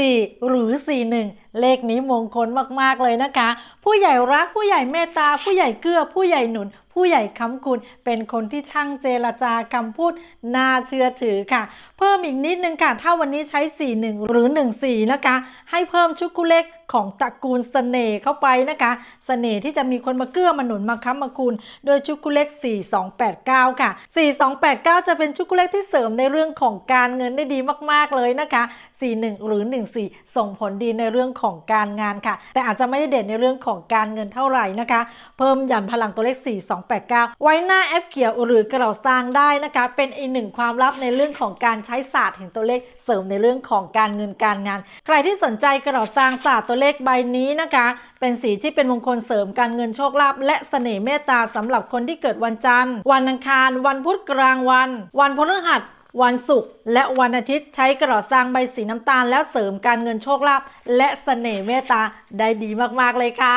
14 หรือ 41 เลขนี้มงคลมากๆเลยนะคะ ผู้ใหญ่รักผู้ใหญ่เมตตา ผู้ใหญ่เกื้อผู้ใหญ่หนุนผู้ใหญ่คำคุณเป็นคนที่ช่างเจรจาคำพูดน่าเชื่อถือค่ะ เพิ่มอีกนิดนึงค่ะถ้าวันนี้ใช้ 41หรือ14นะคะ ให้เพิ่มชุดกุเล็กของตระกูลสเสน่ห์เข้าไปนะคะสเสน่ห์ที่จะมีคนมาเกื้อมาหนุนมาค้ำมาคุณโดยชุกุเล็ก4289ค่ะ4289 จะเป็นชุกุเล็กที่เสริมในเรื่องของการเงินได้ดีมาก ๆเลยนะคะ 41หรือ14ส่งผลดีในเรื่องของการงานค่ะ แต่อาจจะไม่ได้เด่นในเรื่องของการเงินเท่าไหร่นะคะ เพิ่มยันพลังตัวเลข8 9ไว้หน้าแอปเกี่ยวหรือกระเหล่าสตางได้นะคะ เป็นอีกหนึ่งความลับในเรื่องของการใช้ศาสตร์เห็นตัวเลขเสริมในเรื่องของการเงินการงาน ใครที่สนใจกระเหล่าสตางศาสตร์ตัวเลขใบนี้นะคะ เป็นสีที่เป็นมงคลเสริมการเงินโชคลาภและเสน่ห์เมตตาสำหรับคนที่เกิดวันจันทร์ วันอังคารวันพุธกลางวัน วันพฤหัสวันศุกร์และวันอาทิตย์ ใช้กระดอสร้างใบสีน้ำตาลแล้วเสริมการเงินโชคลาภและเสน่ห์เมตตา ได้ดีมากๆเลยค่ะ